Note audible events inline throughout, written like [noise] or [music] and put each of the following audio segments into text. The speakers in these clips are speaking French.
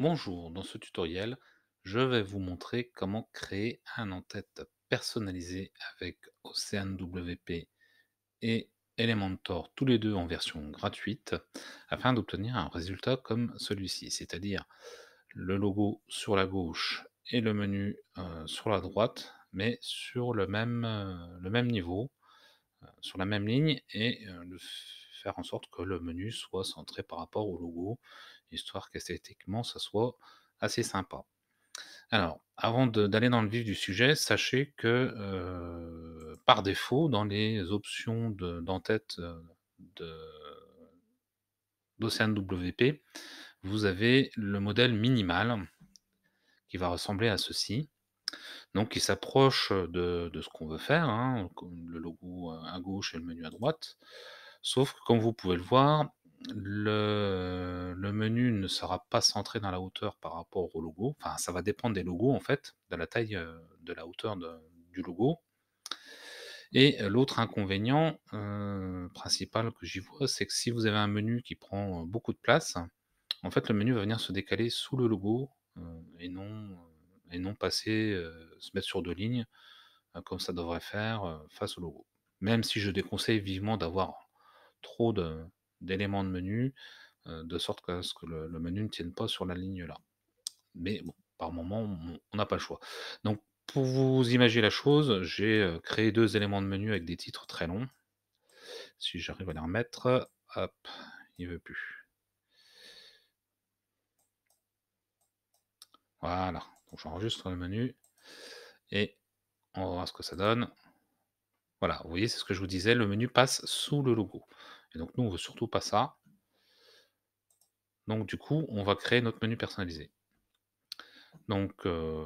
Bonjour, dans ce tutoriel, je vais vous montrer comment créer un en-tête personnalisé avec OceanWP et Elementor, tous les deux en version gratuite, afin d'obtenir un résultat comme celui-ci, c'est-à-dire le logo sur la gauche et le menu euh, sur la droite, mais sur le même, euh, le même niveau, euh, sur la même ligne, et de faire en sorte que le menu soit centré par rapport au logo histoire qu'esthétiquement, ça soit assez sympa. Alors, avant d'aller dans le vif du sujet, sachez que euh, par défaut, dans les options d'entête euh, de, d'Océane WP, vous avez le modèle minimal qui va ressembler à ceci. Donc, qui s'approche de, ce qu'on veut faire, hein, le logo à gauche et le menu à droite. Sauf que, comme vous pouvez le voir, le, menu ne sera pas centré dans la hauteur par rapport au logo. Enfin, ça va dépendre des logos, en fait, de la taille euh, de la hauteur du logo. Et l'autre inconvénient euh, principal que j'y vois, c'est que si vous avez un menu qui prend euh, beaucoup de place, en fait, le menu va venir se décaler sous le logo et, non, et non passer, se mettre sur deux lignes, comme ça devrait faire face au logo. Même si je déconseille vivement d'avoir trop de, d'éléments de menu, euh, de sorte que, que le, menu ne tienne pas sur la ligne là. Mais par moment, on n'a pas le choix. Donc, pour vous imaginer la chose, j'ai euh, créé deux éléments de menu avec des titres très longs. Si j'arrive à les remettre, hop, il veut plus. Voilà, j'enregistre le menu et on va voir ce que ça donne. Voilà, vous voyez, c'est ce que je vous disais, le menu passe sous le logo. Et donc, nous, on veut surtout pas ça. Donc, du coup, on va créer notre menu personnalisé. Donc, euh,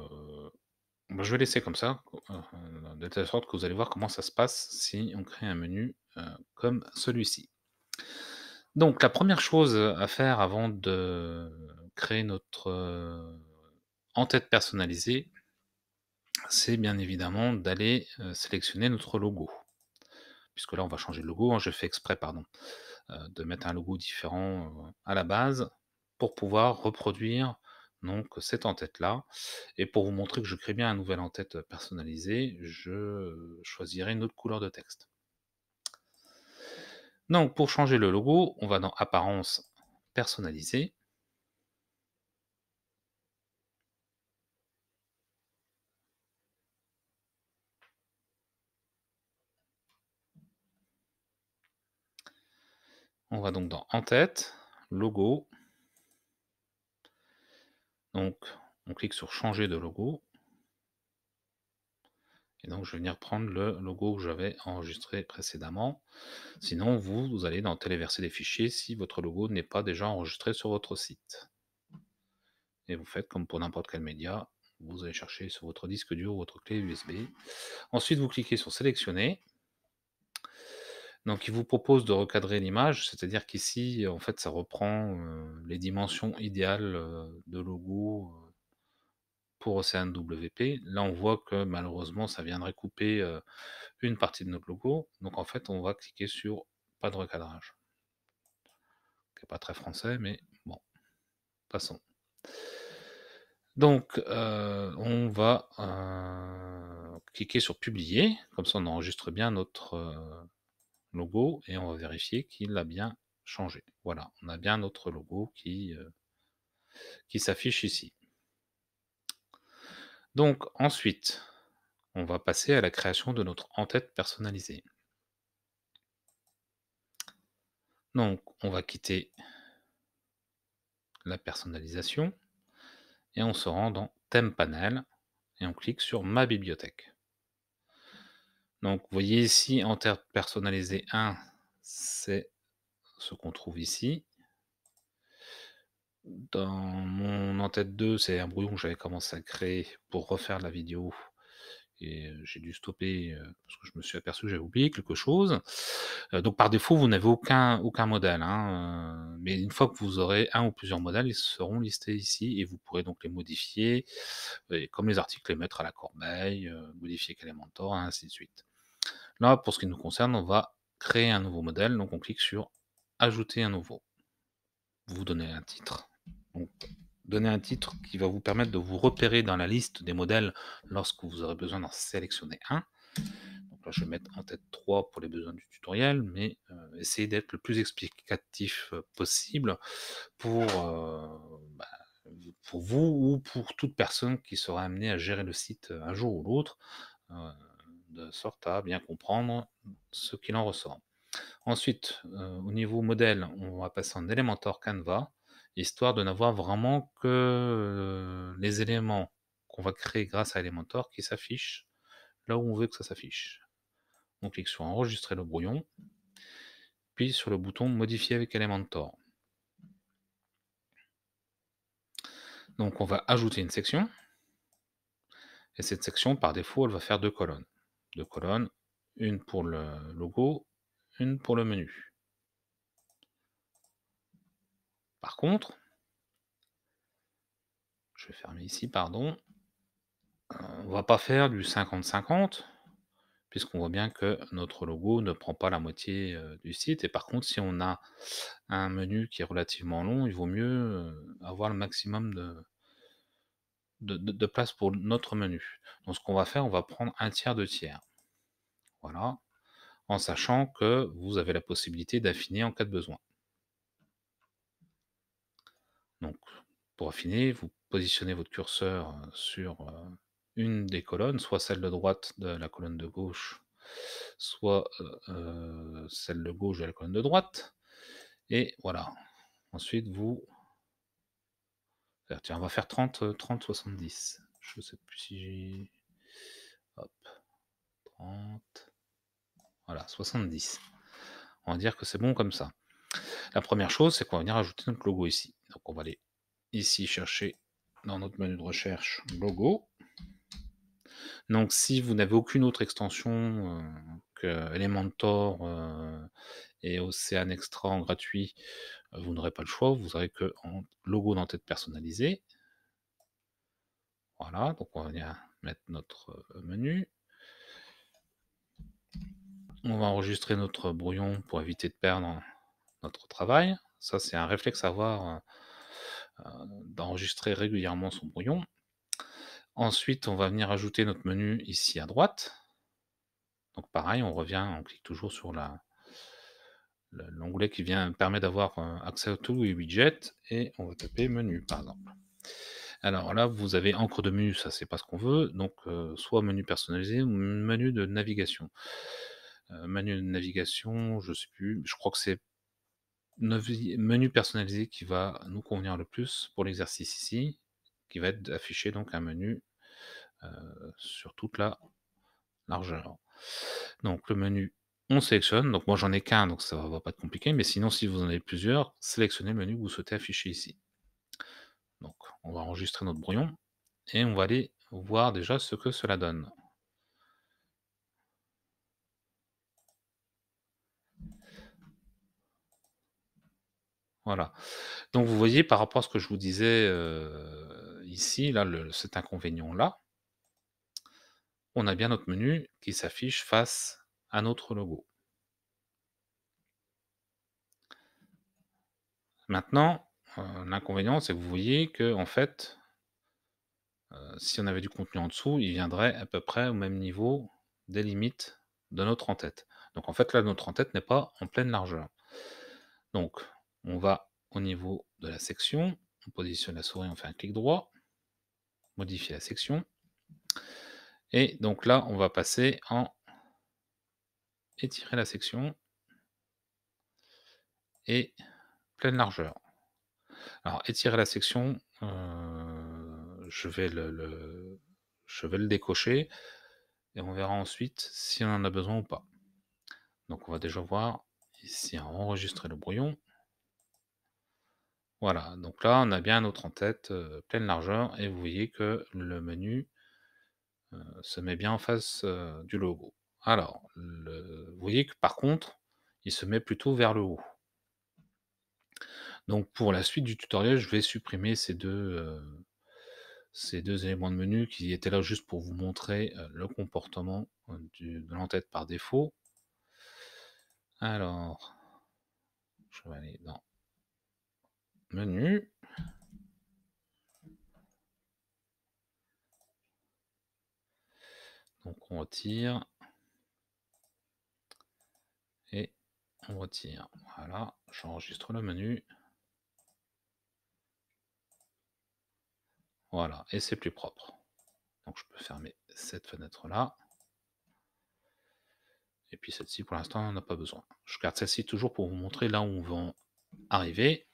bah, je vais laisser comme ça, euh, de telle sorte que vous allez voir comment ça se passe si on crée un menu euh, comme celui-ci. Donc, la première chose à faire avant de créer notre en-tête personnalisée, c'est bien évidemment d'aller sélectionner notre logo puisque là on va changer le logo, hein, je fais exprès, pardon, de mettre un logo différent à la base pour pouvoir reproduire donc cette en-tête-là. Et pour vous montrer que je crée bien un nouvel en-tête personnalisé, je choisirai une autre couleur de texte. Donc pour changer le logo, on va dans Apparence personnalisée. On va donc dans En tête, Logo. Donc, on clique sur Changer de logo. Et donc, je vais venir prendre le logo que j'avais enregistré précédemment. Sinon, vous, allez dans Téléverser des fichiers si votre logo n'est pas déjà enregistré sur votre site. Et vous faites comme pour n'importe quel média. Vous allez chercher sur votre disque dur ou votre clé USB. Ensuite, vous cliquez sur Sélectionner. Donc, il vous propose de recadrer l'image, c'est-à-dire qu'ici, en fait, ça reprend les mmh. dimensions idéales de logo pour OCNWP. Là, on voit que malheureusement, ça viendrait couper une partie de notre logo. Donc, en fait, on va cliquer sur pas de recadrage. Ce n'est pas très français, mais bon, passons. Donc, on va cliquer sur publier, comme ça on enregistre bien notre logo et on va vérifier qu'il a bien changé. Voilà, on a bien notre logo qui, euh, qui s'affiche ici. Donc ensuite, on va passer à la création de notre en-tête personnalisée. Donc on va quitter la personnalisation et on se rend dans Thème Panel et on clique sur Ma bibliothèque. Donc, vous voyez ici, en tête personnalisée 1, c'est ce qu'on trouve ici. Dans mon en-tête 2, c'est un brouillon que j'avais commencé à créer pour refaire la vidéo. Et j'ai dû stopper euh, parce que je me suis aperçu que j'avais oublié quelque chose. Euh, donc par défaut, vous n'avez aucun, aucun modèle. Hein, euh, mais une fois que vous aurez un ou plusieurs modèles, ils seront listés ici et vous pourrez donc les modifier, comme les articles, les mettre à la corbeille, modifier mentor, ainsi de suite. Là, pour ce qui nous concerne, on va créer un nouveau modèle. Donc on clique sur Ajouter un nouveau. Vous donnez un titre. Donc, donnez un titre qui va vous permettre de vous repérer dans la liste des modèles lorsque vous aurez besoin d'en sélectionner un. Donc là, je vais mettre en tête 3 pour les besoins du tutoriel, mais euh, essayez d'être le plus explicatif euh, possible euh, bah, pour, vous ou pour toute personne qui sera amenée à gérer le site un jour ou l'autre de sorte à bien comprendre ce qu'il en ressort. Ensuite, euh, au niveau modèle, on va passer en Elementor Canva, histoire de n'avoir vraiment que euh, les éléments qu'on va créer grâce à Elementor qui s'affichent là où on veut que ça s'affiche. On clique sur Enregistrer le brouillon, puis sur le bouton Modifier avec Elementor. Donc on va ajouter une section, et cette section, par défaut, elle va faire deux colonnes. De colonnes, une pour le logo, une pour le menu. Par contre, je vais fermer ici, pardon, euh, on va pas faire du 50-50, puisqu'on voit bien que notre logo ne prend pas la moitié euh, du site. Et par contre, si on a un menu qui est relativement long, il vaut mieux euh, avoir le maximum de, de, place pour notre menu. Donc ce qu'on va faire, on va prendre un tiers de tiers. Voilà. En sachant que vous avez la possibilité d'affiner en cas de besoin. Donc pour affiner, vous positionnez votre curseur euh, sur euh, une des colonnes, soit celle de droite de la colonne de gauche, soit euh, celle de gauche de la colonne de droite. Et voilà. Ensuite, vous Tiens, on va faire 30, 30, 70. Je sais plus si j'ai. Hop. 30. Voilà, 70. On va dire que c'est bon comme ça. La première chose, c'est qu'on va venir ajouter notre logo ici. Donc on va aller ici chercher dans notre menu de recherche logo. Donc si vous n'avez aucune autre extension euh, que Elementor euh, et Ocean Extra en gratuit, euh, vous n'aurez pas le choix, vous n'aurez que logo d'entête personnalisé. Voilà, donc on va venir mettre notre menu. On va enregistrer notre brouillon pour éviter de perdre notre travail. Ça, c'est un réflexe à avoir d'enregistrer régulièrement son brouillon. Ensuite, on va venir ajouter notre menu ici à droite. Donc pareil, on revient, on clique toujours sur l'onglet qui vient, permet d'avoir euh, accès à tous les widgets et on va taper menu par exemple. Alors là, vous avez encre de menu, ça c'est pas ce qu'on veut, donc euh, soit menu personnalisé ou menu de navigation. Euh, menu de navigation, je sais plus, je crois que c'est menu personnalisé qui va nous convenir le plus pour l'exercice ici qui va être affiché donc un menu euh, sur toute la largeur. Donc le menu, on sélectionne. Donc moi j'en ai qu'un, donc ça va pas être compliqué. Mais sinon, si vous en avez plusieurs, sélectionnez le menu que vous souhaitez afficher ici. Donc on va enregistrer notre brouillon et on va aller voir déjà ce que cela donne. Voilà. Donc vous voyez par rapport à ce que je vous disais euh, ici, là, cet inconvénient-là, on a bien notre menu qui s'affiche face à notre logo. Maintenant, euh, l'inconvénient, c'est que vous voyez que, en fait, euh, si on avait du contenu en dessous, il viendrait à peu près au même niveau des limites de notre en-tête. Donc, en fait, là, notre en-tête n'est pas en pleine largeur. Donc, on va au niveau de la section, on positionne la souris, on fait un clic droit, modifier la section. Et donc là, on va passer en étirer la section et pleine largeur. Alors, étirer la section, euh, je, vais le, le, je vais le décocher et on verra ensuite si on en a besoin ou pas. Donc, on va déjà voir ici enregistrer le brouillon. Voilà, donc là, on a bien notre en-tête pleine largeur et vous voyez que le menu se met bien en face du logo. Alors, le... vous voyez que par contre, il se met plutôt vers le haut. Donc pour la suite du tutoriel, je vais supprimer ces deux, éléments de menu qui étaient là juste pour vous montrer le comportement du, de l'entête par défaut. Alors, je vais aller dans Menu. Donc on retire. Et on retire. Voilà, j'enregistre le menu. Voilà, et c'est plus propre. Donc je peux fermer cette fenêtre-là. Et puis celle-ci, pour l'instant, on n'en a pas besoin. Je garde celle-ci toujours pour vous montrer là où on va arriver.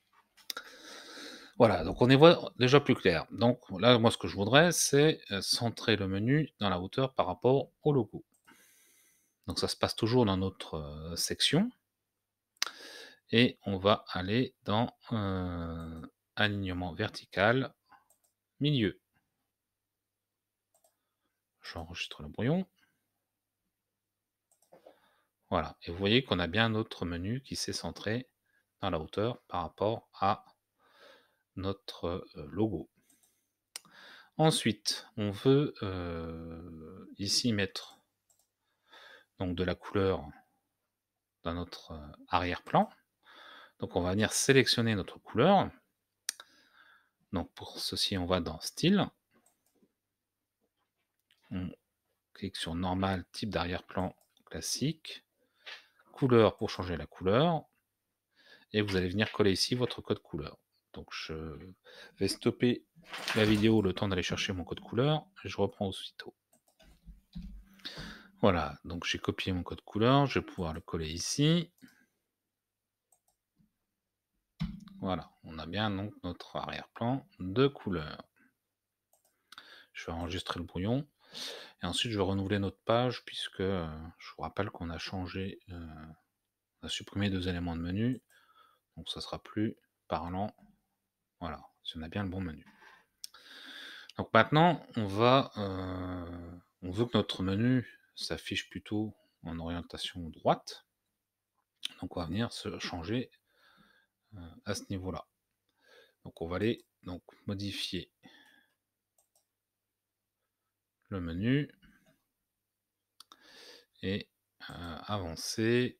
Voilà, donc on est voit déjà plus clair. Donc là, moi, ce que je voudrais, c'est euh, centrer le menu dans la hauteur par rapport au logo. Donc ça se passe toujours dans notre euh, section. Et on va aller dans euh, alignement vertical, milieu. J'enregistre le brouillon. Voilà, et vous voyez qu'on a bien notre menu qui s'est centré dans la hauteur par rapport à notre euh, logo. Ensuite, on veut euh, ici mettre donc de la couleur dans notre euh, arrière-plan. Donc on va venir sélectionner notre couleur. Donc pour ceci, on va dans style. On clique sur normal, type d'arrière-plan classique. Couleur pour changer la couleur. Et vous allez venir coller ici votre code couleur. Donc je vais stopper la vidéo le temps d'aller chercher mon code couleur. Je reprends aussitôt. Voilà, donc j'ai copié mon code couleur. Je vais pouvoir le coller ici. Voilà, on a bien donc notre arrière-plan de couleur. Je vais enregistrer le brouillon. Et ensuite, je vais renouveler notre page puisque euh, je vous rappelle qu'on a changé, euh, on a supprimé deux éléments de menu. Donc ça sera plus parlant voilà, si on a bien le bon menu. Donc maintenant, on va, euh, on veut que notre menu s'affiche plutôt en orientation droite. Donc on va venir se changer euh, à ce niveau-là. Donc on va aller donc modifier le menu et euh, avancer.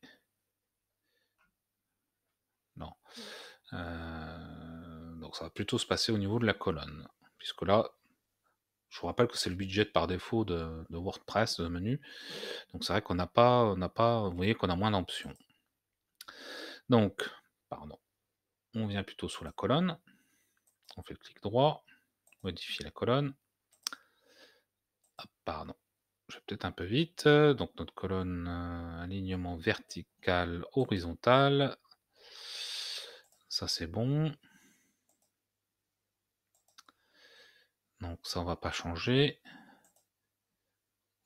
Non. Euh, ça va plutôt se passer au niveau de la colonne. Puisque là, je vous rappelle que c'est le budget par défaut de, WordPress, de menu. Donc c'est vrai qu'on n'a pas, pas, vous voyez qu'on a moins d'options. Donc, pardon, on vient plutôt sous la colonne. On fait le clic droit, modifier la colonne. Ah, pardon, je vais peut-être un peu vite. Donc notre colonne euh, alignement vertical, horizontal. Ça c'est bon. Donc ça, on va pas changer.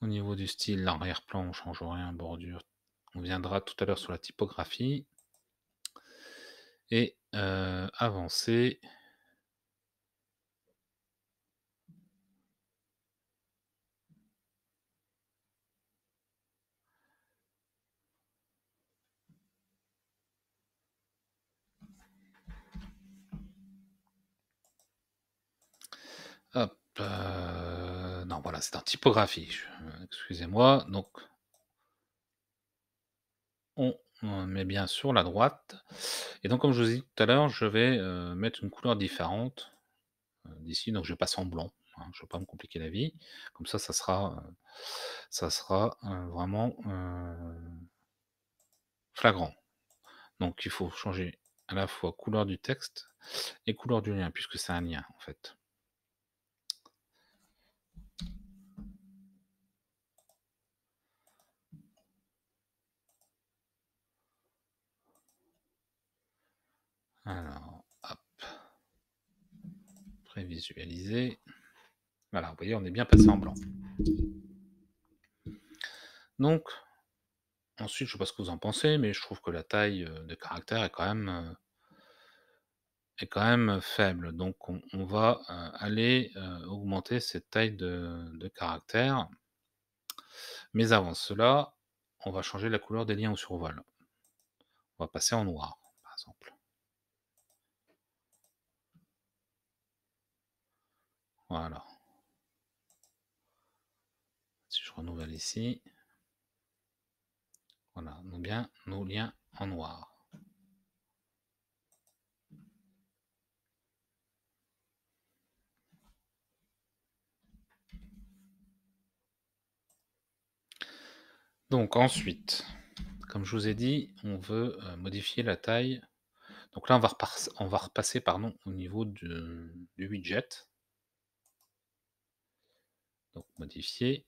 Au niveau du style, l'arrière-plan, on ne change rien, bordure. On viendra tout à l'heure sur la typographie. Et euh, avancer. Euh, non, voilà, c'est en typographie. Euh, excusez-moi. Donc, on met bien sur la droite. Et donc, comme je vous ai dit tout à l'heure, je vais euh, mettre une couleur différente d'ici. Donc, je passe en blanc. Hein, je ne veux pas me compliquer la vie. Comme ça, ça sera, ça sera vraiment flagrant. Donc, il faut changer à la fois couleur du texte et couleur du lien, puisque c'est un lien, en fait. Alors, hop. Prévisualiser. Voilà, vous voyez, on est bien passé en blanc. Donc, ensuite, je ne sais pas ce que vous en pensez, mais je trouve que la taille euh, de caractère euh, est quand même, faible. Donc, on, va euh, aller augmenter cette taille de, de caractère. Mais avant cela, on va changer la couleur des liens au survol. On va passer en noir, par exemple. alors Si je renouvelle ici, voilà, nous bien nos liens en noir. Donc ensuite, comme je vous ai dit, on veut euh, modifier la taille. Donc là, on va, on va repasser pardon, au niveau du widget. Donc modifier.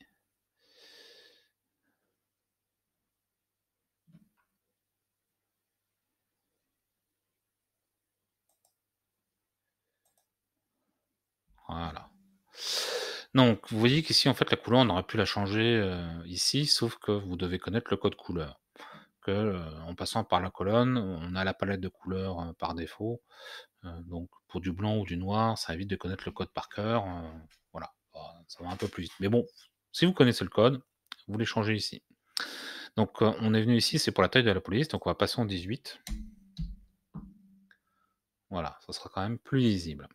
Voilà. Donc, vous voyez qu'ici, en fait, la couleur, on aurait pu la changer euh, ici, sauf que vous devez connaître le code couleur. Que, euh, en passant par la colonne, on a la palette de couleurs euh, par défaut. donc, pour du blanc ou du noir, ça évite de connaître le code par cœur. Bah, ça va un peu plus vite. Mais bon, si vous connaissez le code, vous les ici. Donc euh, on est venu ici, c'est pour la taille de la police, donc on va passer en 18. Voilà, ça sera quand même plus lisible.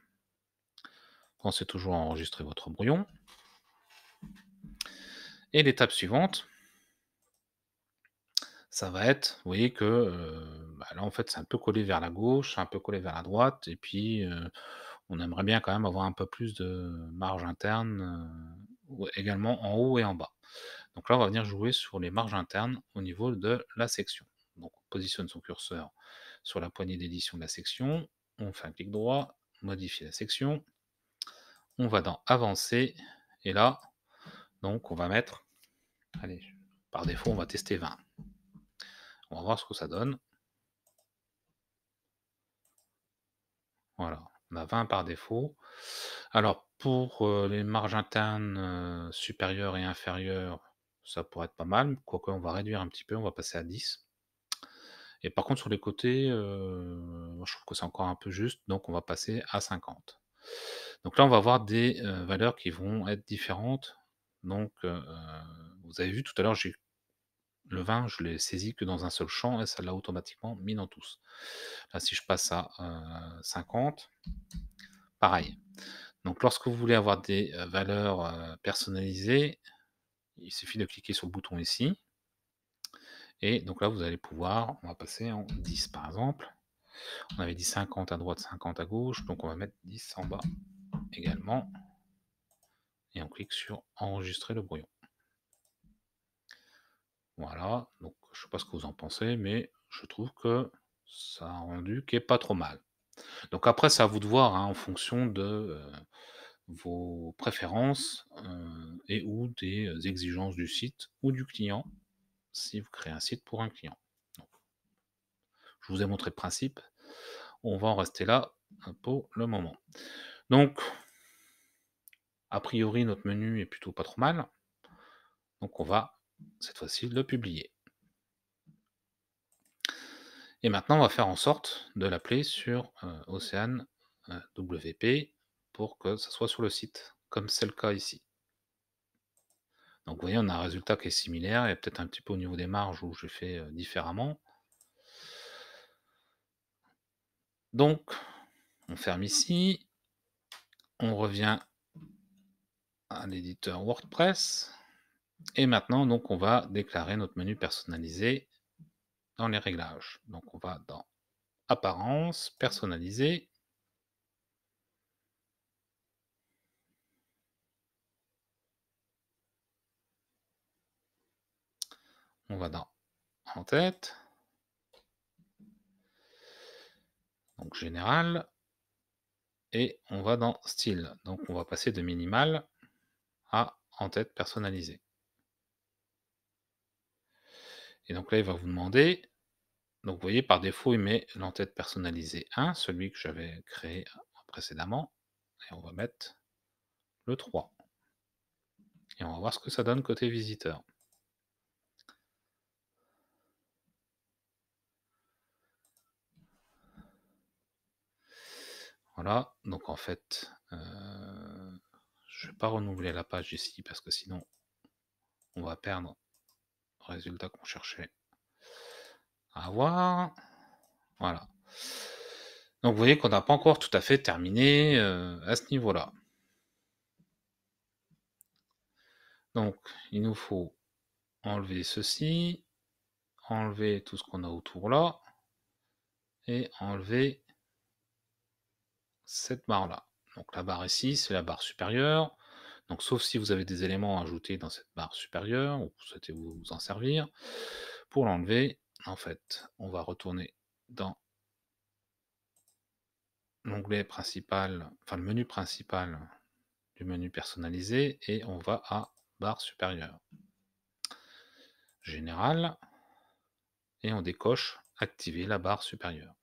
Pensez toujours à enregistrer votre brouillon. Et l'étape suivante, ça va être, vous voyez que euh, bah, là en fait c'est un peu collé vers la gauche, un peu collé vers la droite, et puis euh, on aimerait bien quand même avoir un peu plus de marge interne également en haut et en bas. Donc là, on va venir jouer sur les marges internes au niveau de la section. Donc on positionne son curseur sur la poignée d'édition de la section, on fait un clic droit, modifier la section, on va dans avancer, et là, donc on va mettre, allez, par défaut, on va tester 20. On va voir ce que ça donne. Voilà. On 20 par défaut. Alors, pour les marges internes supérieures et inférieures, ça pourrait être pas mal. Quoique, on va réduire un petit peu, on va passer à 10. Et par contre, sur les côtés, je trouve que c'est encore un peu juste, donc on va passer à 50. Donc là, on va avoir des valeurs qui vont être différentes. Donc, vous avez vu tout à l'heure, j'ai le vin, je l'ai saisi que dans un seul champ et ça l'a automatiquement mis dans tous. Là, si je passe à 50, euh, pareil. Donc, lorsque vous voulez avoir des euh, valeurs euh, personnalisées, il suffit de cliquer sur le bouton ici. Et donc là, vous allez pouvoir, on va passer en 10 par exemple. On avait dit 50 à droite, 50 à gauche, donc on va mettre 10 en bas également. Et on clique sur enregistrer le brouillon. Voilà, donc je ne sais pas ce que vous en pensez, mais je trouve que ça a rendu qui est pas trop mal. Donc après, c'est à vous de voir hein, en fonction de euh, vos préférences euh, et ou des euh, exigences du site ou du client si vous créez un site pour un client. je vous ai montré le principe. On va en rester là hein, pour le moment. Donc, a priori, notre menu est plutôt pas trop mal. Donc, on va cette fois-ci, le publier. Et maintenant, on va faire en sorte de l'appeler sur euh, euh WP pour que ça soit sur le site, comme c'est le cas ici. Donc vous voyez, on a un résultat qui est similaire, et peut-être un petit peu au niveau des marges où j'ai fait euh, différemment. Donc, on ferme ici, on revient à l'éditeur WordPress, et maintenant, donc, on va déclarer notre menu personnalisé dans les réglages. Donc, on va dans Apparence, Personnaliser. On va dans En tête. Donc, général. Et on va dans Style. Donc, on va passer de minimal à en tête personnalisée. Et donc là, il va vous demander, donc vous voyez, par défaut, il met l'entête personnalisée 1, celui que j'avais créé précédemment. Et on va mettre le 3. Et on va voir ce que ça donne côté visiteur. Voilà, donc en fait, euh, je ne vais pas renouveler la page ici parce que sinon on va perdre résultat qu'on cherchait à avoir. Voilà. Donc vous voyez qu'on n'a pas encore tout à fait terminé euh, à ce niveau-là. Donc il nous faut enlever ceci, enlever tout ce qu'on a autour là, et enlever cette barre là. Donc la barre ici, c'est la barre supérieure. Donc, sauf si vous avez des éléments à ajouter dans cette barre supérieure, ou vous souhaitez vous en servir, pour l'enlever, en fait, on va retourner dans l'onglet principal, enfin le menu principal du menu personnalisé, et on va à barre supérieure, général, et on décoche activer la barre supérieure.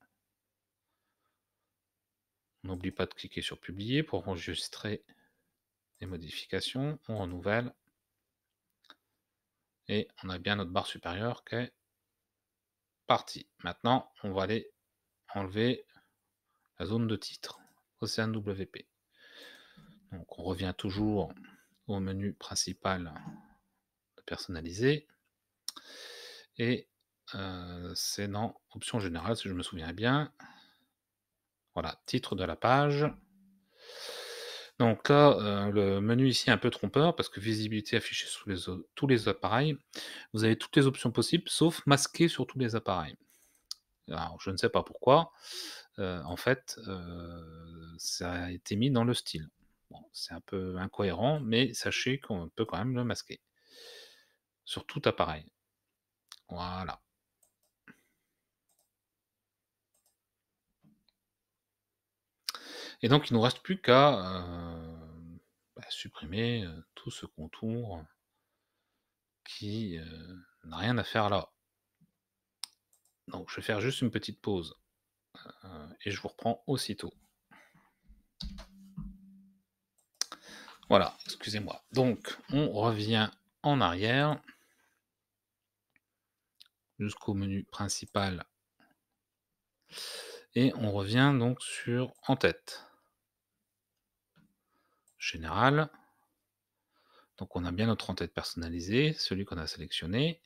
N'oublie pas de cliquer sur publier pour enregistrer modifications, on renouvelle. Et on a bien notre barre supérieure qui est partie. Maintenant, on va aller enlever la zone de titre, Océan WP. Donc on revient toujours au menu principal personnalisé Et euh, c'est dans options générales, si je me souviens bien. Voilà, titre de la page. Donc là, euh, le menu ici est un peu trompeur parce que visibilité affichée sur les, tous les appareils, vous avez toutes les options possibles sauf masquer sur tous les appareils. Alors, je ne sais pas pourquoi. Euh, en fait, euh, ça a été mis dans le style. c'est un peu incohérent, mais sachez qu'on peut quand même le masquer sur tout appareil. Voilà. Et donc, il ne nous reste plus qu'à euh, bah, supprimer euh, tout ce contour qui euh, n'a rien à faire là. Donc, je vais faire juste une petite pause et je vous reprends aussitôt. Voilà, excusez-moi. Donc, on revient en arrière jusqu'au menu principal. Et on revient donc sur en tête général. Donc on a bien notre en-tête celui qu'on a sélectionné.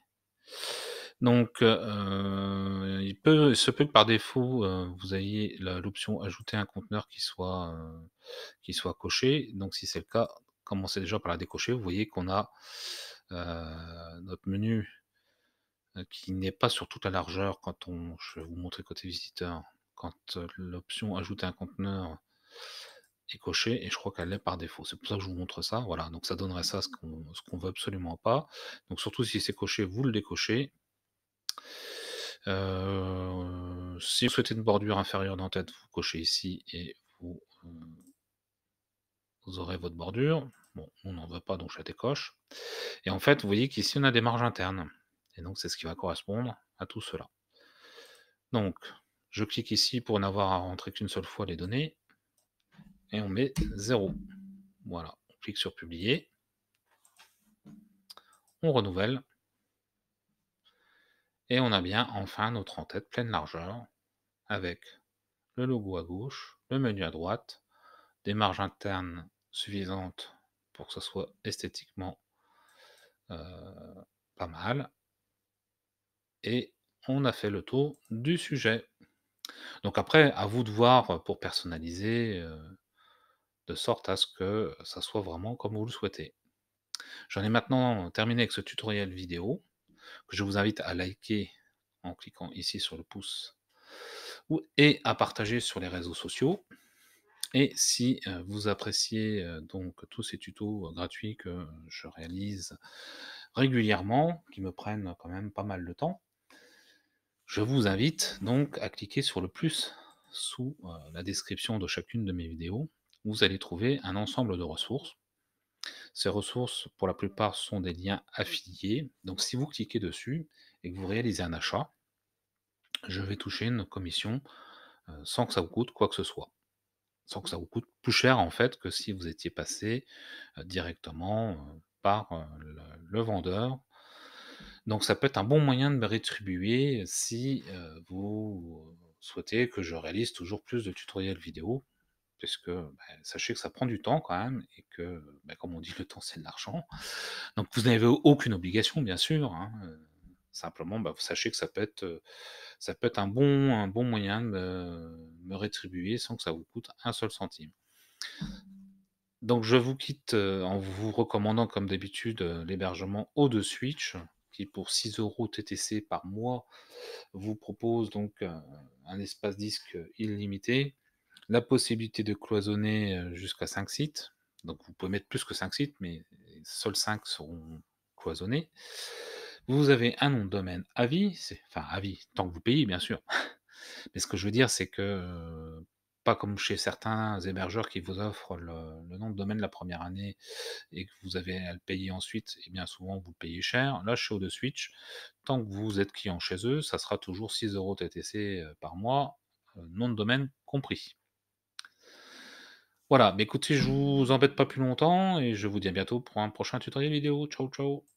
Donc euh, il, peut, se peut que par défaut, euh, vous ayez l'option ajouter un conteneur qui soit, euh, qui soit coché. Donc si c'est le cas, commencez déjà par la décocher. Vous voyez qu'on a notre menu qui n'est pas sur toute la largeur quand on. Je vais vous montrer côté visiteur. Quand l'option ajouter un conteneur et je crois qu'elle l'est par défaut. C'est pour ça que je vous montre ça. Voilà, donc ça donnerait ça, ce qu'on ne veut absolument pas. Donc surtout si c'est coché, vous le décochez. Euh, si vous souhaitez une bordure inférieure dans tête, vous cochez ici et vous, vous euh, aurez votre bordure. Bon, on n'en veut pas, donc je la décoche. Et en fait, vous voyez qu'ici, on a des marges internes. Et donc, c'est ce qui va correspondre à tout cela. Donc, je clique ici pour n'avoir à rentrer qu'une seule fois les données et on met 0. Voilà, on clique sur publier. On renouvelle. Et on a bien enfin notre en-tête pleine largeur avec le logo à gauche, le menu à droite, des marges internes suffisantes pour que ce soit esthétiquement euh, pas mal. Et on a fait le tour du sujet. Donc après, à vous de voir pour personnaliser. Euh, sorte à ce que ça soit vraiment comme vous le souhaitez. J'en ai maintenant terminé avec ce tutoriel vidéo que je vous invite à liker en cliquant ici sur le pouce et à partager sur les réseaux sociaux. Et si euh, vous appréciez euh, donc tous ces tutos euh, gratuits que je réalise régulièrement, qui me prennent quand même pas mal de temps, je vous invite donc à cliquer sur le plus sous la description de chacune de mes vidéos vous allez trouver un ensemble de ressources. Ces ressources, pour la plupart, sont des liens affiliés. Donc si vous cliquez dessus et que vous réalisez un achat, je vais toucher une commission euh, sans que ça vous coûte quoi que ce soit. Sans que ça vous coûte plus cher en fait que si vous étiez passé euh, directement euh, par le, vendeur. Donc ça peut être un bon moyen de me rétribuer si vous souhaitez que je réalise toujours plus de tutoriels vidéo parce que bah, sachez que ça prend du temps quand même, et que, bah, comme on dit, le temps c'est de l'argent. Donc vous n'avez aucune obligation, bien sûr. Hein, simplement, bah, vous sachez que ça peut être, un, bon, un bon moyen de me, rétribuer sans que ça vous coûte un seul centime. Donc je vous quitte en vous recommandant comme d'habitude l'hébergement o de Switch qui pour 6 euros TTC par mois vous propose donc un espace disque illimité la possibilité de cloisonner jusqu'à 5 sites. Donc vous pouvez mettre plus que 5 sites, mais seuls 5 seront cloisonnés. Vous avez un nom de domaine à vie, enfin à vie, tant que vous payez bien sûr. [laughs] Mais ce que je veux dire, c'est que pas comme chez certains hébergeurs qui vous offrent le, nom de domaine la première année et que vous avez à le payer ensuite, et bien souvent vous payez cher. Là, chez de Switch, tant que vous êtes client chez eux, ça sera toujours 6 euros TTC par mois, nom de domaine compris. Voilà, mais bah, écoutez, je vous embête pas plus longtemps et je vous dis à bientôt pour un prochain tutoriel vidéo. Ciao, ciao